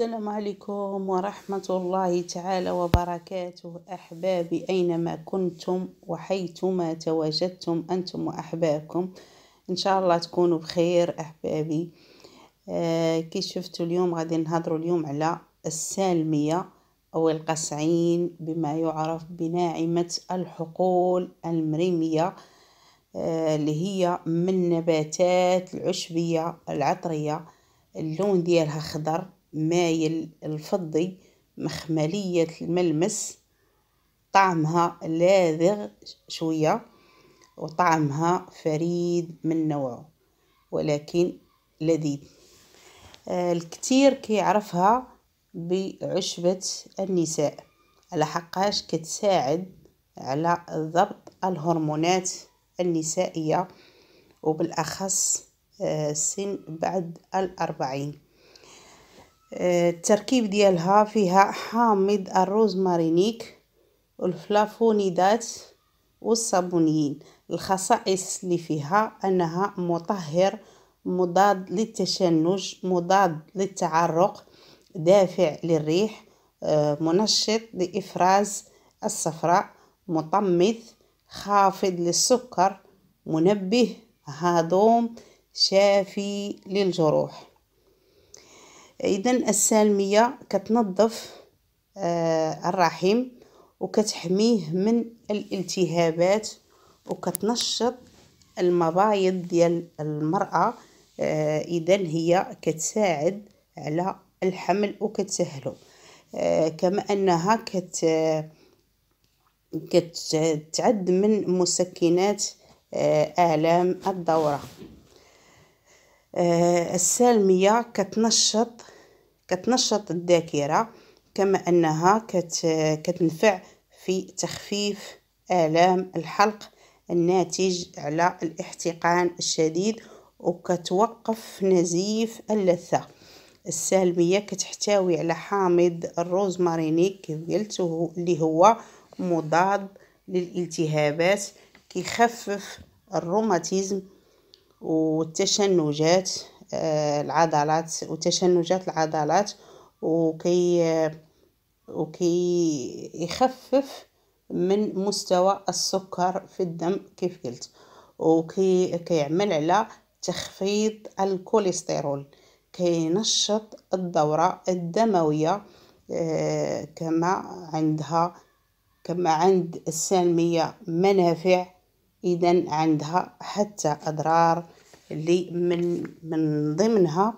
السلام عليكم ورحمة الله تعالى وبركاته أحبابي أينما كنتم وحيثما تواجدتم أنتم وأحبابكم إن شاء الله تكونوا بخير أحبابي آه كي شفتوا اليوم غادي نهضروا اليوم على السالمية أو القسعين بما يعرف بناعمة الحقول المريمية آه اللي هي من نباتات العشبية العطرية اللون ديالها خضر مايل الفضي مخملية الملمس طعمها لاذغ شوية وطعمها فريد من نوعه ولكن لذيذ آه، الكثير كيعرفها بعشبة النساء على حقاش كتساعد على ضبط الهرمونات النسائية وبالأخص آه، سن بعد الأربعين التركيب ديالها فيها حامض الروزمارينيك والفلافونيدات والصابونيين الخصائص اللي فيها انها مطهر مضاد للتشنج مضاد للتعرق دافع للريح آه، منشط لافراز الصفراء مطمث خافض للسكر منبه هادوم شافي للجروح اذا السالميه كتنظف آه، الرحم وكتحميه من الالتهابات وكتنشط المبايض ديال المراه آه، اذا هي كتساعد على الحمل وكتسهله آه، كما انها كت كتعد من مسكنات آلام الدورة آه، السالمية كتنشط كتنشط الذاكرة كما أنها كت كتنفع في تخفيف آلام الحلق الناتج على الاحتقان الشديد وكتوقف نزيف اللثة السالمية كتحتوي على حامض الروزماريني كيف قلت اللي هو مضاد للالتهابات كيخفف الروماتيزم والتشنجات آه، العضلات وتشنجات العضلات وكي وكي يخفف من مستوى السكر في الدم كيف قلت وكي كيعمل على تخفيض الكوليسترول كينشط الدورة الدموية آه، كما عندها كما عند السالمية منافع اذا عندها حتى اضرار اللي من من ضمنها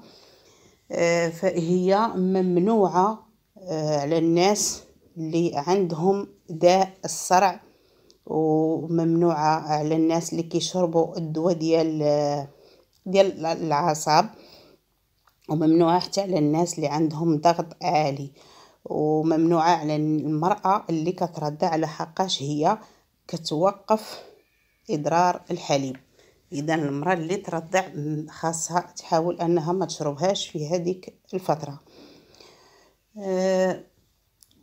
آه، فهي ممنوعه على آه، الناس اللي عندهم داء الصرع وممنوعه على الناس اللي كيشربوا الدواء ديال آه، ديال الاعصاب وممنوعه حتى على الناس اللي عندهم ضغط عالي وممنوعه على المراه اللي كترضع على حقاش هي كتوقف إضرار الحليب إذا المرأة اللي ترضع خاصها تحاول أنها ما تشربهاش في هذيك الفترة آه،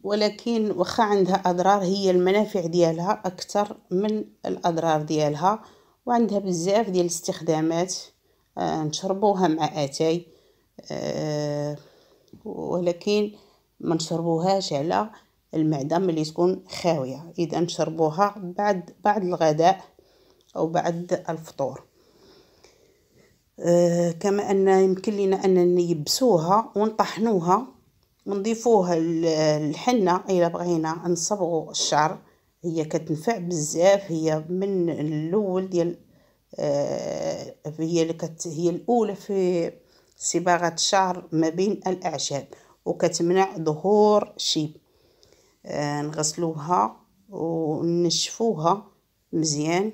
ولكن واخا عندها أضرار هي المنافع ديالها أكثر من الأضرار ديالها وعندها بزاف ديال الاستخدامات آه، نشربوها مع أتاي آه، ولكن ما نشربوهاش على المعده ملي تكون خاويه اذا نشربوها بعد بعد الغداء أو بعد الفطور آه، كما أن يمكن لنا أن نيبسوها ونطحنوها ونضيفوها الحنة إلا بغينا نصبغوا الشعر هي كتنفع بزاف هي من الأول ديال آه، هي اللي هي الأولى في صباغة الشعر ما بين الأعشاب وكتمنع ظهور شيب آه، نغسلوها ونشفوها مزيان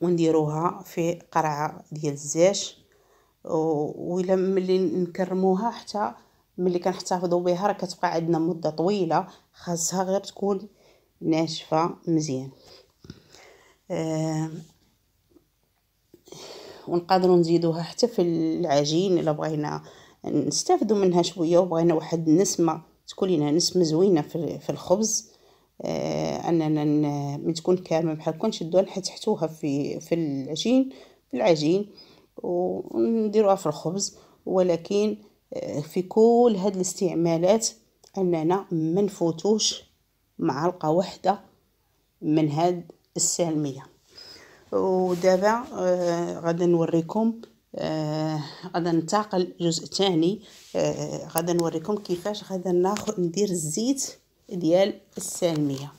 ونديروها في قرعه ديال الزاج الى ملي نكرموها حتى ملي كنحتفظوا بها راه كتبقى عندنا مده طويله خاصها غير تكون ناشفه مزيان آه ونقدروا نزيدوها حتى في العجين الا بغينا نستافدوا منها شويه وبغينا واحد النسمه تكون لنا نسمه زوينه في الخبز آه، اننا من تكون كامله بحال شدوها نحيت نحتحتوها في في العجين في العجين ونديروها في الخبز ولكن آه، في كل هاد الاستعمالات اننا ما نفوتوش معلقه واحده من هاد السالميه ودابا آه غادي نوريكم آه غادي ننتقل جزء ثاني آه, آه، غادي نوريكم كيفاش غادي ناخذ ندير الزيت ديال السالميه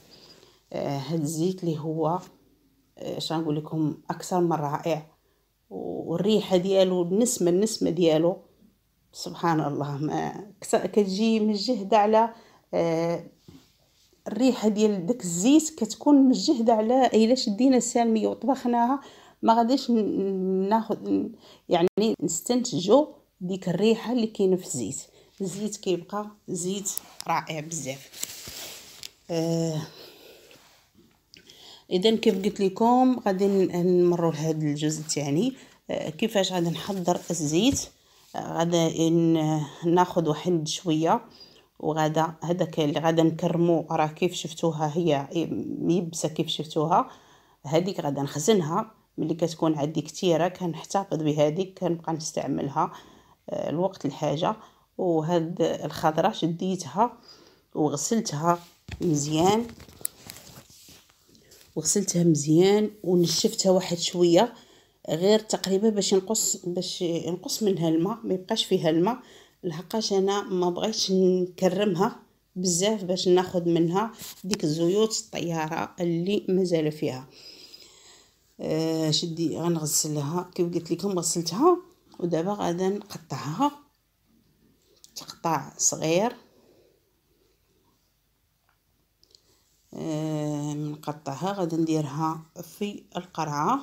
آه هاد الزيت اللي هو آه، اش آه نقول لكم اكثر من رائع والريحه ديالو النسمه النسمه ديالو سبحان الله ما كتجي من جهده على آه الريحه ديال داك الزيت كتكون من جهده على الا شدينا السالميه وطبخناها ما غاديش ناخذ يعني نستنتجو ديك الريحه اللي كاينه في الزيت الزيت كيبقى زيت رائع بزاف آه اذا كيف قلت لكم غادي نمروا لهذا الجزء الثاني آه كيفاش غادي نحضر الزيت آه، غادي ناخذ واحد شويه وغادا هذاك اللي غادا نكرمو راه كيف شفتوها هي ميبسه كيف شفتوها هذيك غادا نخزنها ملي كتكون عندي كثيره كنحتفظ بهذيك كنبقى نستعملها آه، الوقت الحاجه وهاد الخضره شديتها وغسلتها مزيان وغسلتها مزيان ونشفتها واحد شويه غير تقريبا باش نقص باش نقص منها الماء ما يبقاش فيها الماء لحقاش انا ما بغيتش نكرمها بزاف باش ناخذ منها ديك الزيوت الطياره اللي مازال فيها آه، شدي غنغسلها كيف قلت لكم غسلتها ودابا غادا نقطعها تقطع صغير آه، نقطعها غادي نديرها في القرعه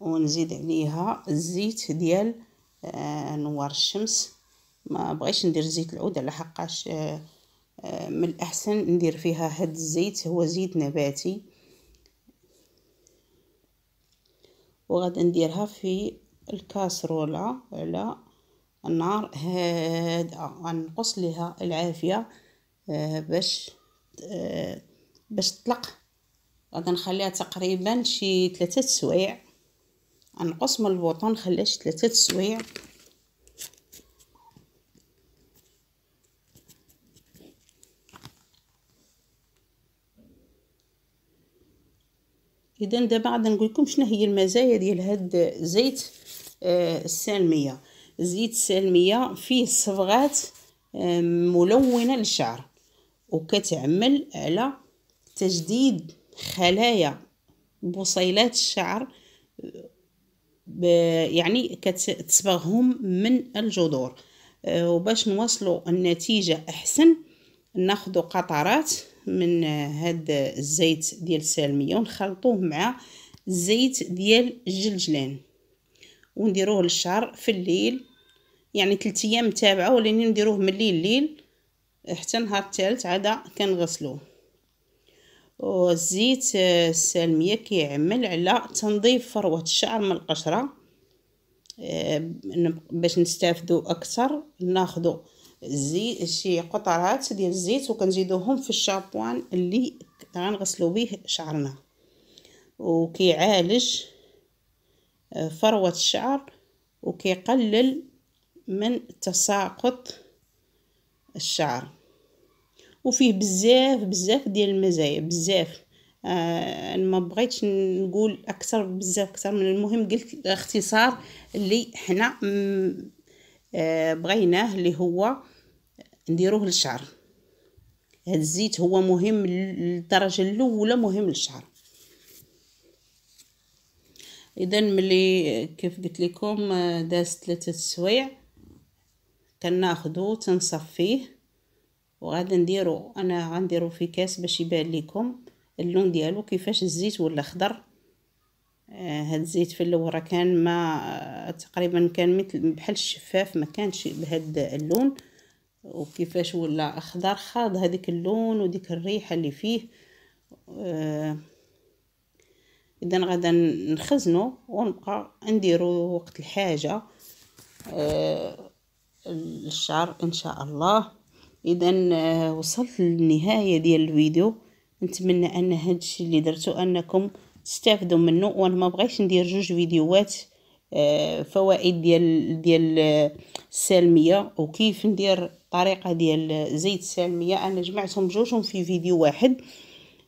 ونزيد عليها الزيت ديال آه، نوار الشمس ما بغيش ندير زيت العود على حقاش آه، من الاحسن ندير فيها هاد الزيت هو زيت نباتي وغادي نديرها في الكاسروله على النار هادئة غنقص ليها العافية آه، باش آه، باش تطلق غادي نخليها تقريبا شي ثلاثة سوايع غنقص من البوطون نخليها شي ثلاثة سوايع اذا دابا غادي نقول لكم شنو هي المزايا ديال هاد السالميه آه زيت السالميه فيه صبغات ملونه للشعر وكتعمل على تجديد خلايا بصيلات الشعر يعني كتصبغهم من الجذور آه، وباش نوصلوا النتيجه احسن ناخذ قطرات من هذا آه، الزيت ديال السالميه ونخلطوه مع زيت ديال الجلجلان ونديروه للشعر في الليل يعني ثلاث ايام تابعه وليني نديروه من الليل ليل حتى نهار الثالث عاد كنغسلوه والزيت آه، السالميه كيعمل على تنظيف فروه الشعر من القشره آه، باش نستافدو اكثر ناخذ زي شي قطرات ديال الزيت وكنزيدوهم في الشابوان اللي غنغسلو به شعرنا وكيعالج آه، فروه الشعر وكيقلل من تساقط الشعر وفيه بزاف بزاف ديال المزايا بزاف آه ما بغيتش نقول اكثر بزاف اكثر من المهم قلت الاختصار اللي حنا آه بغيناه اللي هو نديروه للشعر هاد الزيت هو مهم للدرجه الاولى مهم للشعر اذا ملي كيف قلت لكم آه، داز ثلاثه سوايع كناخذو تنصفيه وغادي نديرو انا غنديرو في كاس باش يبان لكم اللون ديالو كيفاش الزيت ولا خضر آه هاد الزيت في الاول راه كان ما آه، تقريبا كان مثل بحال الشفاف ما كانش بهاد اللون وكيفاش ولا اخضر خاض هذيك اللون وديك الريحه اللي فيه آه اذا غادا نخزنو ونبقى نديرو وقت الحاجه آه، الشعر ان شاء الله اذا آه، وصلت للنهايه ديال الفيديو نتمنى ان هادشي اللي درتو انكم تستافدوا منه وانا ما بغيتش ندير جوج فيديوهات آه، فوائد ديال ديال آه، السالميه وكيف ندير طريقه ديال زيت السالميه انا جمعتهم جوجهم في فيديو واحد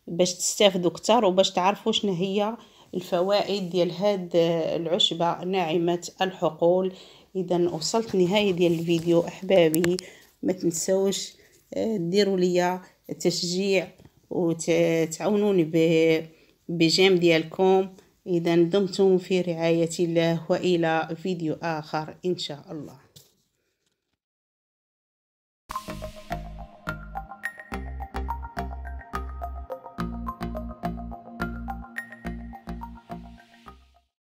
باش تستافدوا كتر وباش تعرفوا شنو هي الفوائد ديال هاد العشبه ناعمه الحقول اذا وصلت نهاية ديال الفيديو احبابي ما تنسوش آه، ديروا لي تشجيع وتعاونوني بجيم ديالكم اذا دمتم في رعايه الله والى فيديو اخر ان شاء الله